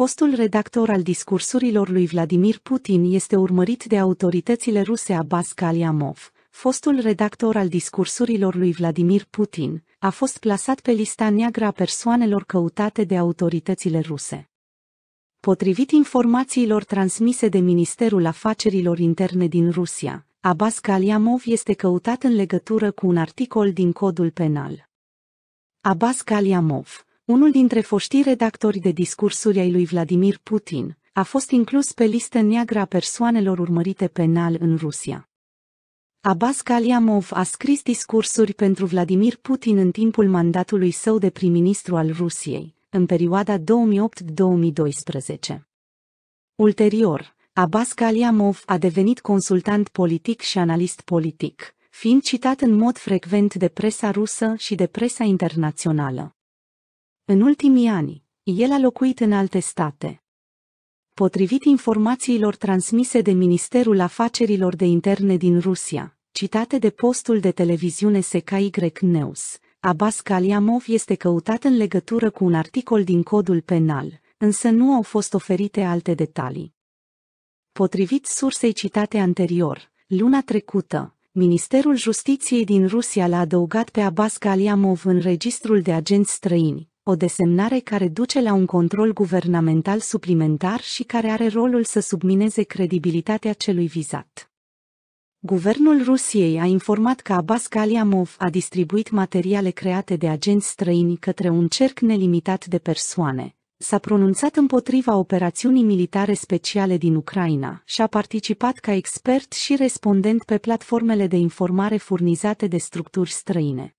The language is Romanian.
fostul redactor al discursurilor lui Vladimir Putin este urmărit de autoritățile ruse Abbas Kaliamov. Fostul redactor al discursurilor lui Vladimir Putin a fost plasat pe lista neagră a persoanelor căutate de autoritățile ruse. Potrivit informațiilor transmise de Ministerul Afacerilor Interne din Rusia, Abbas Kaliamov este căutat în legătură cu un articol din codul penal. Abbas Kaliamov unul dintre foștii redactori de discursuri ai lui Vladimir Putin, a fost inclus pe listă neagră a persoanelor urmărite penal în Rusia. Abbas Kaliamov a scris discursuri pentru Vladimir Putin în timpul mandatului său de prim-ministru al Rusiei, în perioada 2008-2012. Ulterior, Abbas Kaliamov a devenit consultant politic și analist politic, fiind citat în mod frecvent de presa rusă și de presa internațională. În ultimii ani, el a locuit în alte state. Potrivit informațiilor transmise de Ministerul Afacerilor de Interne din Rusia, citate de postul de televiziune SKY News, Abbas Kaliamov este căutat în legătură cu un articol din codul penal, însă nu au fost oferite alte detalii. Potrivit sursei citate anterior, luna trecută, Ministerul Justiției din Rusia l-a adăugat pe Abbas Kaliamov în registrul de agenți străini, o desemnare care duce la un control guvernamental suplimentar și care are rolul să submineze credibilitatea celui vizat. Guvernul Rusiei a informat că Abbas Kaliamov a distribuit materiale create de agenți străini către un cerc nelimitat de persoane. S-a pronunțat împotriva operațiunii militare speciale din Ucraina și a participat ca expert și respondent pe platformele de informare furnizate de structuri străine.